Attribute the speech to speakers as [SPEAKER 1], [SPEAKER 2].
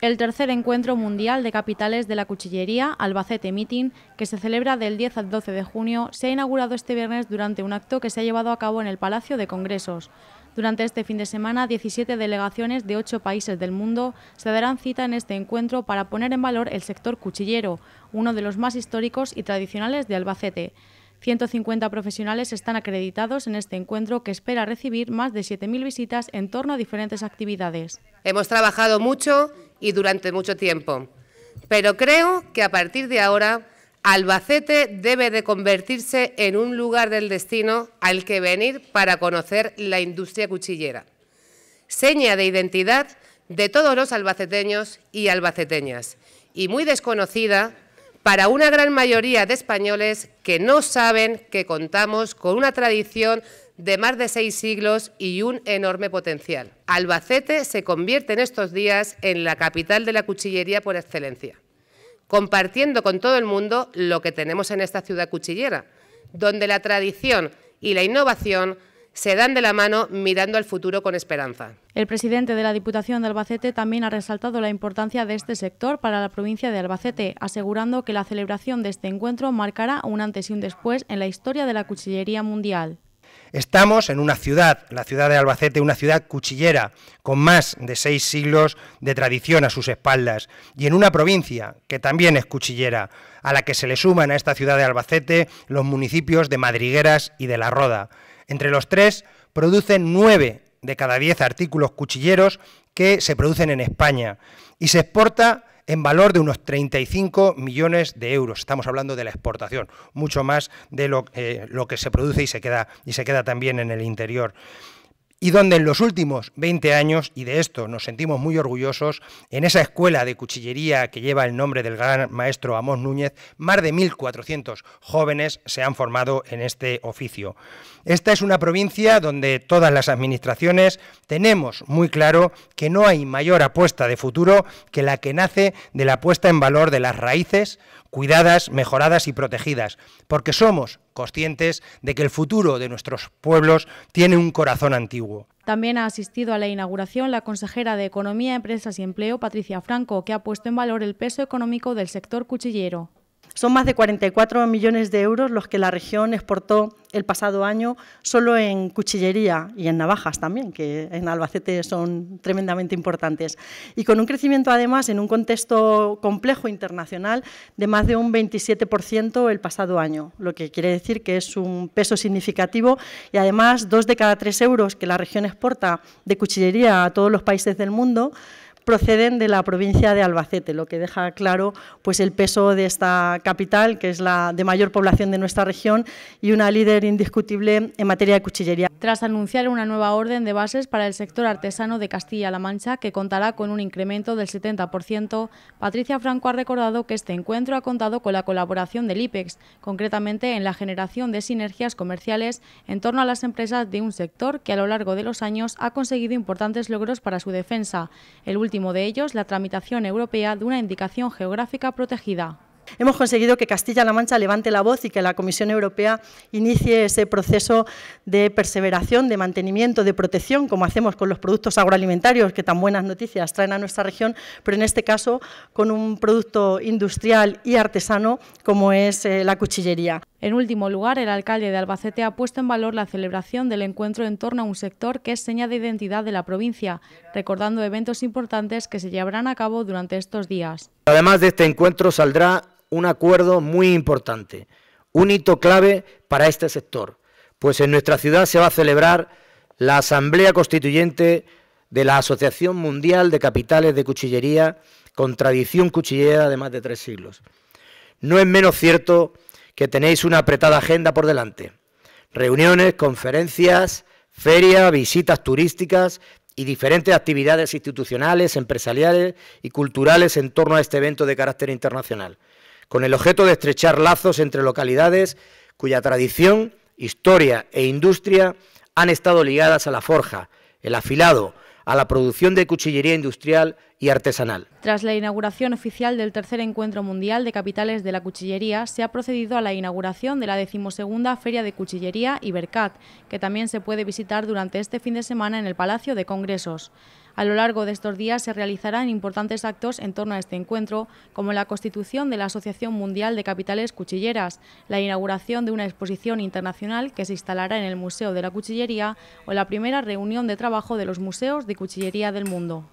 [SPEAKER 1] el tercer encuentro mundial de capitales de la cuchillería, Albacete Meeting, que se celebra del 10 al 12 de junio, se ha inaugurado este viernes durante un acto que se ha llevado a cabo en el Palacio de Congresos. Durante este fin de semana, 17 delegaciones de 8 países del mundo se darán cita en este encuentro para poner en valor el sector cuchillero, uno de los más históricos y tradicionales de Albacete. 150 profesionales están acreditados en este encuentro que espera
[SPEAKER 2] recibir más de 7.000 visitas en torno a diferentes actividades. Hemos trabajado mucho y durante mucho tiempo, pero creo que a partir de ahora Albacete debe de convertirse en un lugar del destino al que venir para conocer la industria cuchillera. Seña de identidad de todos los albaceteños y albaceteñas y muy desconocida para una gran mayoría de españoles que no saben que contamos con una tradición de más de seis siglos y un enorme potencial. Albacete se convierte en estos días en la capital de la cuchillería por excelencia, compartiendo con todo el mundo lo que tenemos en esta ciudad cuchillera, donde la tradición y la innovación se dan de la mano mirando al futuro con esperanza.
[SPEAKER 1] El presidente de la Diputación de Albacete también ha resaltado la importancia de este sector para la provincia de Albacete, asegurando que la celebración de este encuentro marcará un antes y un después en la historia de la cuchillería mundial.
[SPEAKER 3] Estamos en una ciudad, la ciudad de Albacete, una ciudad cuchillera, con más de seis siglos de tradición a sus espaldas, y en una provincia que también es cuchillera, a la que se le suman a esta ciudad de Albacete los municipios de Madrigueras y de La Roda. Entre los tres, producen nueve de cada diez artículos cuchilleros que se producen en España y se exporta en valor de unos 35 millones de euros. Estamos hablando de la exportación, mucho más de lo, eh, lo que se produce y se, queda, y se queda también en el interior y donde en los últimos 20 años, y de esto nos sentimos muy orgullosos, en esa escuela de cuchillería que lleva el nombre del gran maestro amón Núñez, más de 1.400 jóvenes se han formado en este oficio. Esta es una provincia donde todas las administraciones tenemos muy claro que no hay mayor apuesta de futuro que la que nace de la puesta en valor de las raíces, cuidadas, mejoradas y protegidas, porque somos conscientes de que el futuro de nuestros pueblos tiene un corazón antiguo.
[SPEAKER 1] También ha asistido a la inauguración la consejera de Economía, Empresas y Empleo, Patricia
[SPEAKER 4] Franco, que ha puesto en valor el peso económico del sector cuchillero. Son más de 44 millones de euros los que la región exportó el pasado año solo en cuchillería y en navajas también, que en Albacete son tremendamente importantes. Y con un crecimiento además en un contexto complejo internacional de más de un 27% el pasado año, lo que quiere decir que es un peso significativo y además dos de cada tres euros que la región exporta de cuchillería a todos los países del mundo proceden de la provincia de Albacete, lo que deja claro pues, el peso de esta capital, que es la de mayor población de nuestra región y una líder indiscutible en materia de cuchillería. Tras anunciar
[SPEAKER 1] una nueva orden de bases para el sector artesano de Castilla-La Mancha, que contará con un incremento del 70%, Patricia Franco ha recordado que este encuentro ha contado con la colaboración del IPEX, concretamente en la generación de sinergias comerciales en torno a las empresas de un sector que a lo largo de los años ha conseguido importantes logros para su defensa. El último de ellos la tramitación
[SPEAKER 4] europea de una indicación geográfica protegida. Hemos conseguido que Castilla-La Mancha levante la voz y que la Comisión Europea inicie ese proceso de perseveración, de mantenimiento, de protección, como hacemos con los productos agroalimentarios, que tan buenas noticias traen a nuestra región, pero en este caso con un producto industrial y artesano como es eh, la cuchillería. En último lugar, el alcalde de Albacete ha puesto en valor la celebración del encuentro en torno a un
[SPEAKER 1] sector que es seña de identidad de la provincia, recordando eventos importantes que se llevarán a cabo durante estos días.
[SPEAKER 5] Además de este encuentro saldrá un acuerdo muy importante, un hito clave para este sector, pues en nuestra ciudad se va a celebrar la Asamblea Constituyente de la Asociación Mundial de Capitales de Cuchillería con tradición cuchillera de más de tres siglos. No es menos cierto que tenéis una apretada agenda por delante. Reuniones, conferencias, ferias, visitas turísticas y diferentes actividades institucionales, empresariales y culturales en torno a este evento de carácter internacional, con el objeto de estrechar lazos entre localidades cuya tradición, historia e industria han estado ligadas a la forja, el afilado, a la producción de cuchillería industrial y artesanal.
[SPEAKER 1] Tras la inauguración oficial del tercer encuentro mundial de capitales de la cuchillería, se ha procedido a la inauguración de la decimosegunda Feria de Cuchillería Ibercat, que también se puede visitar durante este fin de semana en el Palacio de Congresos. A lo largo de estos días se realizarán importantes actos en torno a este encuentro, como la constitución de la Asociación Mundial de Capitales Cuchilleras, la inauguración de una exposición internacional que se instalará en el Museo de la Cuchillería o la primera reunión de trabajo de los museos de cuchillería del mundo.